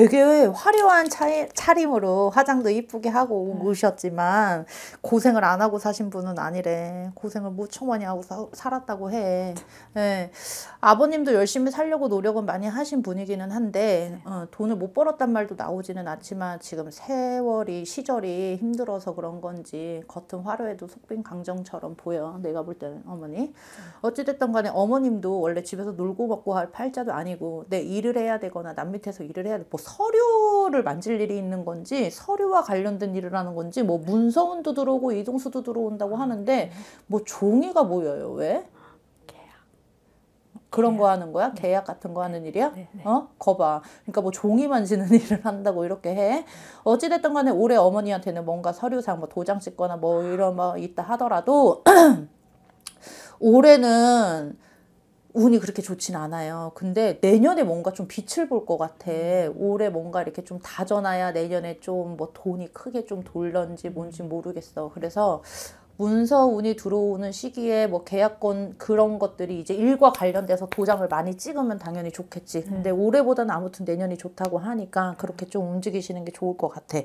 되게 화려한 차이, 차림으로 화장도 이쁘게 하고 네. 오셨지만 고생을 안 하고 사신 분은 아니래. 고생을 무척 많이 하고 사, 살았다고 해. 네. 아버님도 열심히 살려고 노력은 많이 하신 분이기는 한데 네. 어, 돈을 못 벌었단 말도 나오지는 않지만 지금 세월이 시절이 힘들어서 그런 건지 겉은 화려해도 속빈 강정처럼 보여. 내가 볼 때는 어머니. 네. 어찌됐든 간에 어머님도 원래 집에서 놀고 먹고 할 팔자도 아니고 내 일을 해야 되거나 남 밑에서 일을 해야 돼. 뭐 서류를 만질 일이 있는 건지 서류와 관련된 일을 하는 건지 뭐 문서운도 들어오고 이동수도 들어온다고 아, 하는데 네. 뭐 종이가 모여요 왜? 그런 계약. 거 하는 거야? 네. 계약 같은 거 하는 일이야? 네, 네. 어? 거봐. 그러니까 뭐 종이 만지는 일을 한다고 이렇게 해. 어찌됐든 간에 올해 어머니한테는 뭔가 서류상 뭐 도장 찍거나 뭐 이런 뭐 있다 하더라도 올해는 운이 그렇게 좋진 않아요. 근데 내년에 뭔가 좀 빛을 볼 것 같아. 음. 올해 뭔가 이렇게 좀 다져놔야 내년에 좀 뭐 돈이 크게 좀 돌런지 뭔지 모르겠어. 그래서 문서 운이 들어오는 시기에 뭐 계약권 그런 것들이 이제 일과 관련돼서 도장을 많이 찍으면 당연히 좋겠지. 근데 네. 올해보다는 아무튼 내년이 좋다고 하니까 그렇게 좀 움직이시는 게 좋을 것 같아.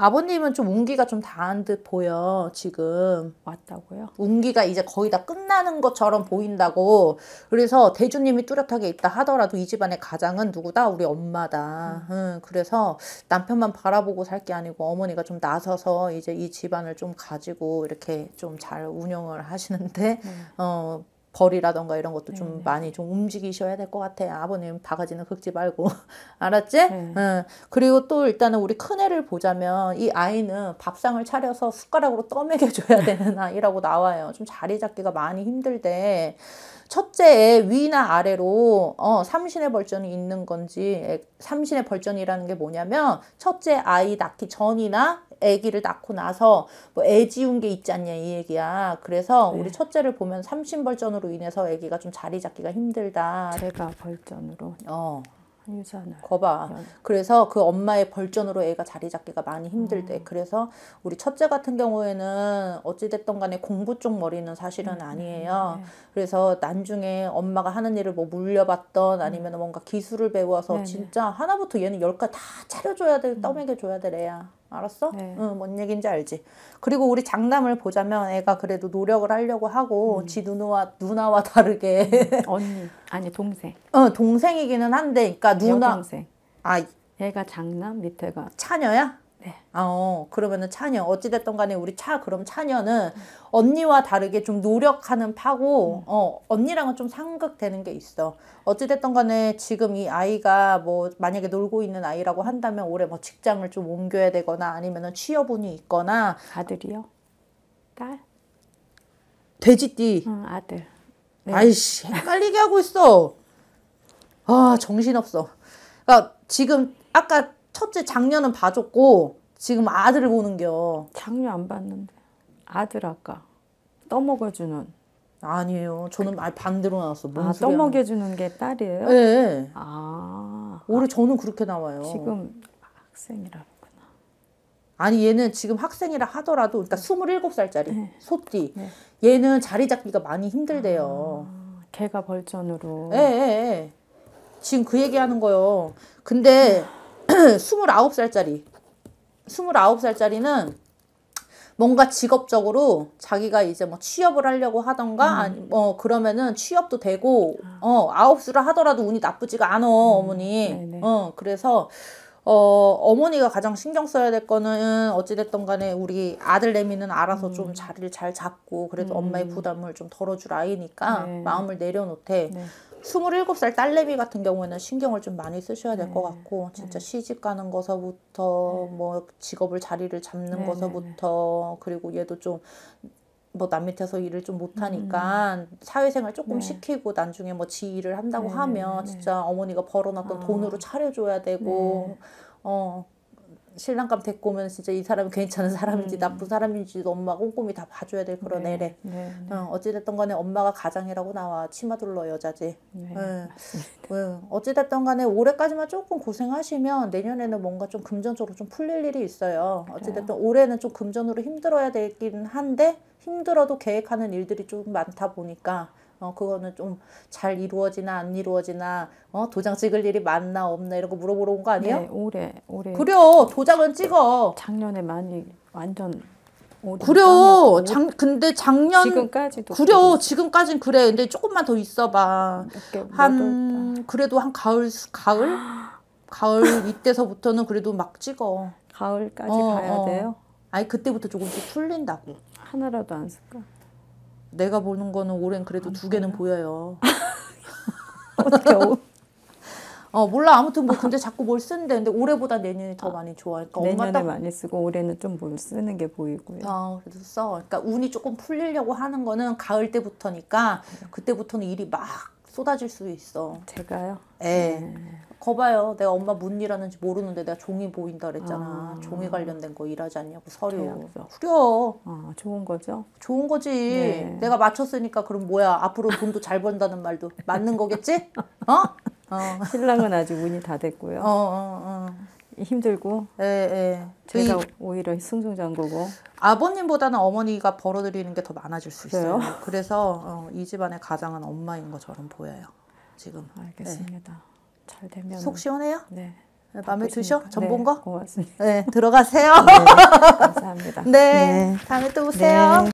아버님은 좀 운기가 좀 다한 듯 보여 지금 왔다고요? 운기가 이제 거의 다 끝나는 것처럼 보인다고 그래서 대주님이 뚜렷하게 있다 하더라도 이 집안의 가장은 누구다? 우리 엄마다 음. 음, 그래서 남편만 바라보고 살 게 아니고 어머니가 좀 나서서 이제 이 집안을 좀 가지고 이렇게 좀 잘 운영을 하시는데 음. 어 벌이라던가 이런 것도 좀 네. 많이 좀 움직이셔야 될 것 같아. 아버님 바가지는 긁지 말고. 알았지? 네. 응. 그리고 또 일단은 우리 큰애를 보자면 이 아이는 밥상을 차려서 숟가락으로 떠먹여줘야 되는 아이라고 나와요. 좀 자리 잡기가 많이 힘들대. 첫째 의 위나 아래로 어, 삼신의 벌전이 있는 건지 삼신의 벌전이라는 게 뭐냐면 첫째 아이 낳기 전이나 아기를 낳고 나서 뭐애 지운 게 있지 않냐 이 얘기야. 그래서 네. 우리 첫째를 보면 삼신벌전으로 벌점으로 인해서 아기가 좀 자리 잡기가 힘들다. 제가 벌점으로. 어. 유산을. 거봐. 그래서 그 엄마의 벌전으로 애가 자리 잡기가 많이 힘들대. 음. 그래서 우리 첫째 같은 경우에는 어찌됐던 간에 공부 쪽 머리는 사실은 음. 아니에요. 음, 네. 그래서 나중에 엄마가 하는 일을 뭐 물려봤던 아니면 음. 뭔가 기술을 배워서 네. 진짜 하나부터 얘는 열까다 차려줘야 될, 떠먹여줘야 음. 될 애야. 알았어? 네. 응, 뭔 얘기인지 알지. 그리고 우리 장남을 보자면 애가 그래도 노력을 하려고 하고 음. 지 누나와 누나와 다르게 음, 언니 아니 동생. 어 동생이기는 한데, 그러니까 누나. 여동생. 아 얘가 장남 밑에가 차녀야? 네. 아, 어, 그러면은 찬여 어찌됐든 간에 우리 차 그럼 찬여는 음. 언니와 다르게 좀 노력하는 파고 음. 어, 언니랑은 좀 상극되는 게 있어. 어찌됐든 간에 지금 이 아이가 뭐 만약에 놀고 있는 아이라고 한다면 올해 뭐 직장을 좀 옮겨야 되거나 아니면은 취업운이 있거나 아들이요? 딸? 돼지띠. 응, 아들. 네. 아이씨 헷갈리게 하고 있어. 아 정신없어. 그러니까 지금 아까 첫째 작년은 봐줬고 지금 아들을 보는겨. 작년 안 봤는데. 아들 아까 떠먹어주는. 아니에요. 저는 아 반대로 나왔어. 아, 떠먹여주는 게 딸이에요? 네. 아. 올해 저는 그렇게 나와요. 지금 학생이라 아니, 얘는 지금 학생이라 하더라도, 그러니까 27살짜리, 네. 소띠. 네. 얘는 자리 잡기가 많이 힘들대요. 아, 걔가 벌전으로. 예, 예, 예. 지금 그 얘기 하는 거요. 근데. 29살짜리 29살짜리는 뭔가 직업적으로 자기가 이제 뭐 취업을 하려고 하던가 음. 뭐 그러면은 취업도 되고 아. 어 아홉수를 하더라도 운이 나쁘지가 않아 음. 어머니 네네. 어 그래서 어 어머니가 가장 신경 써야 될 거는 어찌됐든 간에 우리 아들 내미는 알아서 음. 좀 자리를 잘 잡고 그래도 엄마의 음. 부담을 좀 덜어줄 아이니까 네. 마음을 내려놓되 네. 스물일곱 살 딸내미 같은 경우에는 신경을 좀 많이 쓰셔야 될것 네. 같고 진짜 네. 시집 가는 거서부터 네. 뭐 직업을 자리를 잡는 네, 네, 네. 거서부터 그리고 얘도 좀 뭐 남 밑에서 일을 좀 못하니까 음. 사회생활 조금 시키고 나중에 뭐 지일를 한다고 하면 진짜 어머니가 벌어놨던 아. 돈으로 차려줘야 되고 어 신랑감 데리고 오면 진짜 이 사람이 괜찮은 사람인지 음. 나쁜 사람인지도 엄마가 꼼꼼히 다 봐줘야 될 그런 네. 애래. 네. 네. 어, 어찌됐든 간에 엄마가 가장이라고 나와. 치마 둘러 여자지. 네. 응. 응. 어찌됐든 간에 올해까지만 조금 고생하시면 내년에는 뭔가 좀 금전적으로 좀 풀릴 일이 있어요. 어찌됐든 올해는 좀 금전으로 힘들어야 되긴 한데 힘들어도 계획하는 일들이 좀 많다 보니까 어, 그거는 좀 잘 이루어지나 안 이루어지나 어, 도장 찍을 일이 많나 없나 이런 거 물어보러 온 거 아니에요? 네, 올해 올해. 그래, 도장은 찍어. 작년에 많이 완전 그래 작 근데 작년 지금까지도 그래 지금까진 그래 근데 조금만 더 있어봐 한 그래도 한 가을 가을 가을 이때서부터는 그래도 막 찍어 가을까지 어, 가야 어. 돼요 아니 그때부터 조금씩 풀린다고 하나라도 안 쓸까 내가 보는 거는 올해는 그래도 두 개는 보여요. 어. 어 몰라 아무튼 뭐 근데 자꾸 뭘 쓰는데 근데 올해보다 내년이 더 아, 많이 좋아. 그러니까 내년에 딱... 많이 쓰고 올해는 좀 뭘 쓰는 게 보이고요. 아 어, 그래도 써. 그러니까 운이 조금 풀리려고 하는 거는 가을 때부터니까 네. 그때부터는 일이 막 쏟아질 수 있어. 제가요? 예. 네. 거봐요. 내가 엄마 뭔 일하는지 모르는데 내가 종이 보인다 그랬잖아. 아. 종이 관련된 거 일하지 않냐고 서류. 후려. 아 좋은 거죠? 좋은 거지. 네. 내가 맞췄으니까 그럼 뭐야? 앞으로 돈도 잘 번다는 말도 맞는 거겠지? 어? 어. 신랑은 아직 운이 다 됐고요. 어, 어, 어. 힘들고 예, 예. 저희 제가 오히려 승승장구고 아버님보다는 어머니가 벌어들이는 게 더 많아질 수 있어요. 그래요? 그래서 어, 이 집안의 가장은 엄마인 것처럼 보여요. 지금 예. 알겠습니다. 네. 잘 되면 속 시원해요? 네. 예, 마음에 드셔? 네, 전본 거? 고맙습니다. 네, 들어가세요. 네, 감사합니다. 네, 네. 다음에 또 네. 오세요.